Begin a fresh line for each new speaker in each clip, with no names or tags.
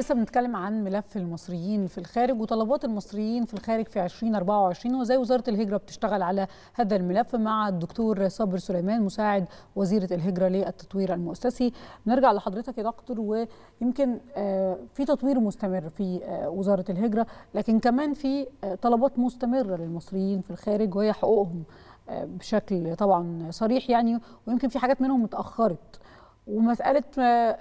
لسه بنتكلم عن ملف المصريين في الخارج وطلبات المصريين في الخارج في 2024 وازاي وزاره الهجره بتشتغل على هذا الملف مع الدكتور صابر سليمان مساعد وزيره الهجره للتطوير المؤسسي نرجع لحضرتك يا دكتور ويمكن آه، في تطوير مستمر في آه، وزاره الهجره لكن كمان في آه، طلبات مستمره للمصريين في الخارج وهي حقوقهم بشكل طبعا صريح يعني ويمكن في حاجات منهم اتاخرت ومساله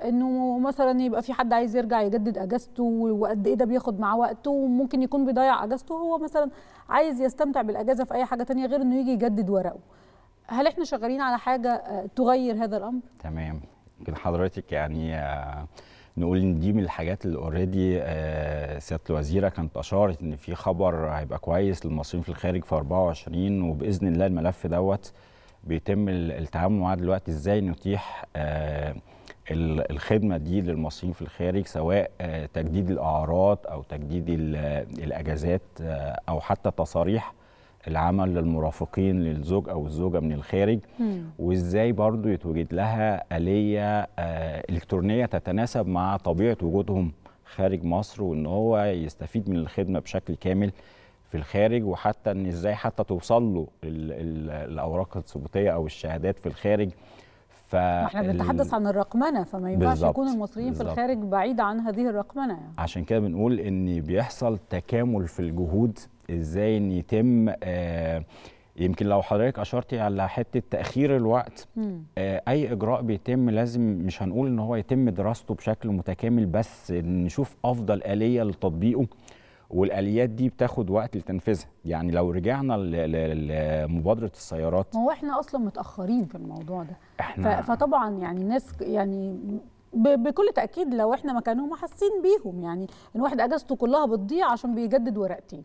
انه مثلا يبقى في حد عايز يرجع يجدد اجازته وقد ايه ده بياخد معاه وقته وممكن يكون بيضيع اجازته هو مثلا عايز يستمتع بالاجازه في اي حاجه تانية غير انه يجي يجدد ورقه هل احنا شغالين على حاجه آه، تغير هذا الامر
تمام حضرتك يعني آه، نقول ان دي من الحاجات اللي اوريدي آه، سياده الوزيره كانت اشارت ان في خبر هيبقى كويس للمصريين في الخارج في 24 وباذن الله الملف دوت بيتم التعامل معاه دلوقتي ازاي نتيح آه، الخدمه دي للمصريين في الخارج سواء آه، تجديد الاعارات او تجديد الاجازات آه، او حتى تصاريح العمل للمرافقين للزوج او الزوجه من الخارج وازاي برضو يتوجد لها اليه الكترونيه تتناسب مع طبيعه وجودهم خارج مصر وان هو يستفيد من الخدمه بشكل كامل في الخارج وحتى ان ازاي حتى توصل له الاوراق الثبوتيه او الشهادات في الخارج ف احنا بنتحدث
عن الرقمنه فما ينفعش يكون المصريين بالزبط. في الخارج بعيد عن هذه الرقمنه يعني.
عشان كده بنقول ان بيحصل تكامل في الجهود ازاي ان يتم آه يمكن لو حضرتك اشرتي على حته تاخير الوقت آه اي اجراء بيتم لازم مش هنقول ان هو يتم دراسته بشكل متكامل بس نشوف افضل اليه لتطبيقه والاليات دي بتاخد وقت لتنفيذها يعني لو رجعنا لمبادره السيارات هو
احنا اصلا متاخرين في الموضوع ده احنا فطبعا يعني الناس يعني بكل تاكيد لو احنا مكانهم حاسين بيهم يعني الواحد اجازته كلها بتضيع عشان بيجدد ورقتين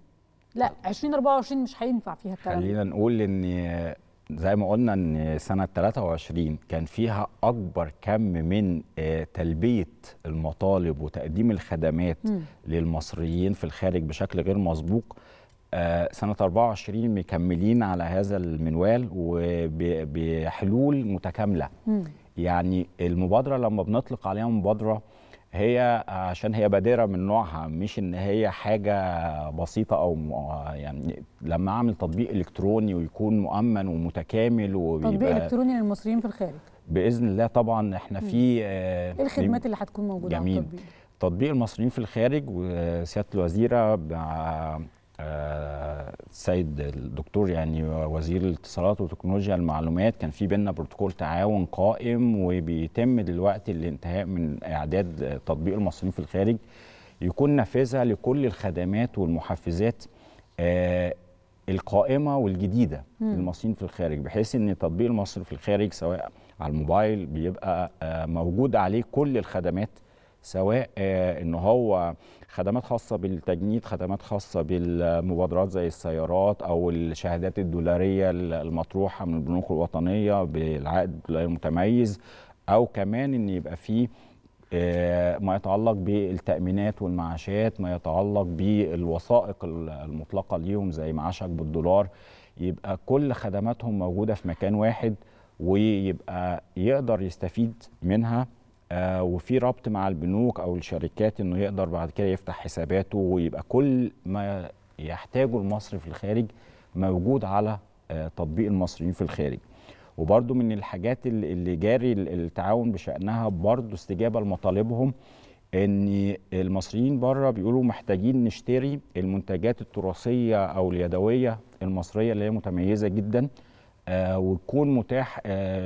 لا 2024 مش هينفع فيها الكلام
خلينا نقول ان زي ما قلنا ان سنه 23 كان فيها اكبر كم من آه، تلبيه المطالب وتقديم الخدمات م. للمصريين في الخارج بشكل غير مسبوق آه، سنه 24 مكملين على هذا المنوال وبحلول متكامله م. يعني المبادره لما بنطلق عليها مبادره هي عشان هي بادره من نوعها مش ان هي حاجه بسيطه او آه، يعني لما اعمل تطبيق الكتروني ويكون مؤمن ومتكامل وبيبقى تطبيق الكتروني
للمصريين في الخارج
باذن الله طبعا احنا في آه إيه الخدمات اللي
هتكون موجوده جميل. على التطبيق
تطبيق المصريين في الخارج وسياده الوزيره آه، السيد الدكتور يعني وزير الاتصالات وتكنولوجيا المعلومات كان في بيننا بروتوكول تعاون قائم وبيتم دلوقتي الانتهاء من اعداد تطبيق المصريين في الخارج يكون نافذه لكل الخدمات والمحفزات آه، القائمه والجديده للمصريين في الخارج بحيث ان تطبيق المصري في الخارج سواء على الموبايل بيبقى آه، موجود عليه كل الخدمات سواء آه، ان هو خدمات خاصه بالتجنيد خدمات خاصه بالمبادرات زي السيارات او الشهادات الدولاريه المطروحه من البنوك الوطنيه بالعقد الدولاري المتميز او كمان ان يبقى فيه آه، ما يتعلق بالتأمينات والمعاشات ما يتعلق بالوثائق المطلقة ليهم زي معاشك بالدولار يبقى كل خدماتهم موجودة في مكان واحد ويبقى يقدر يستفيد منها آه، وفي ربط مع البنوك او الشركات انه يقدر بعد كده يفتح حساباته ويبقى كل ما يحتاجه المصري في الخارج موجود على آه، تطبيق المصريين في الخارج وبرده من الحاجات اللي جاري التعاون بشأنها برده استجابة لمطالبهم ان المصريين بره بيقولوا محتاجين نشتري المنتجات التراثية او اليدوية المصرية اللي هي متميزة جدا آه، ويكون متاح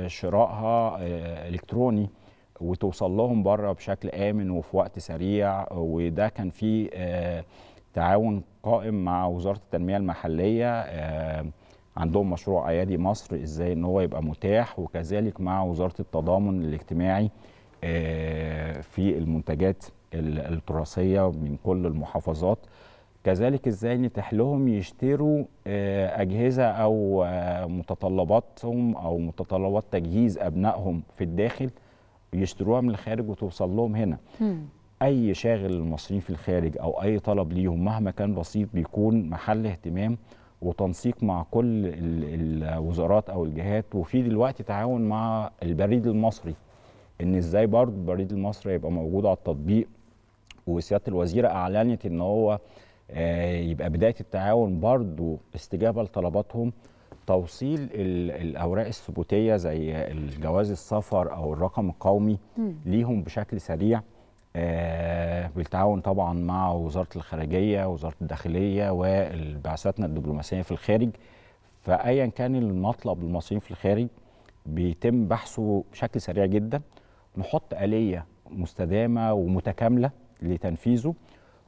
شرائها الكتروني وتوصل لهم بره بشكل امن وفي وقت سريع وده كان في آه، تعاون قائم مع وزاره التنميه المحليه آه، عندهم مشروع ايادي مصر ازاي ان هو يبقى متاح وكذلك مع وزاره التضامن الاجتماعي آه، في المنتجات التراثيه من كل المحافظات كذلك ازاي نتيح لهم يشتروا اجهزه او متطلباتهم او متطلبات تجهيز ابنائهم في الداخل يشتروها من الخارج وتوصل لهم هنا م. اي شاغل المصريين في الخارج او اي طلب ليهم مهما كان بسيط بيكون محل اهتمام وتنسيق مع كل الوزارات او الجهات وفي دلوقتي تعاون مع البريد المصري ان ازاي برضه البريد المصري يبقى موجود على التطبيق وسياده الوزيره اعلنت ان هو آه، يبقى بدايه التعاون برضه استجابه لطلباتهم توصيل الاوراق الثبوتيه زي الجواز السفر او الرقم القومي ليهم بشكل سريع آه، بالتعاون طبعا مع وزاره الخارجيه وزاره الداخليه وبعثاتنا الدبلوماسيه في الخارج فايا كان المطلب للمصريين في الخارج بيتم بحثه بشكل سريع جدا نحط آلية مستدامة ومتكاملة لتنفيذه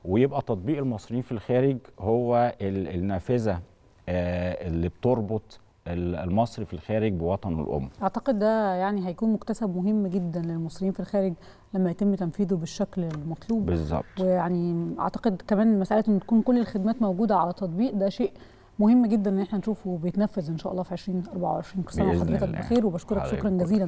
ويبقى تطبيق المصريين في الخارج هو النافذة آه، اللي بتربط المصري في الخارج بوطنه الام
اعتقد ده يعني هيكون مكتسب مهم جدا للمصريين في الخارج لما يتم تنفيذه بالشكل المطلوب بالظبط ويعني اعتقد كمان مساله ان تكون كل الخدمات موجوده على تطبيق ده شيء مهم جدا ان احنا نشوفه بيتنفذ ان شاء الله في 2024 كل سنه وحضرتك بخير وبشكرك شكرا جزيلا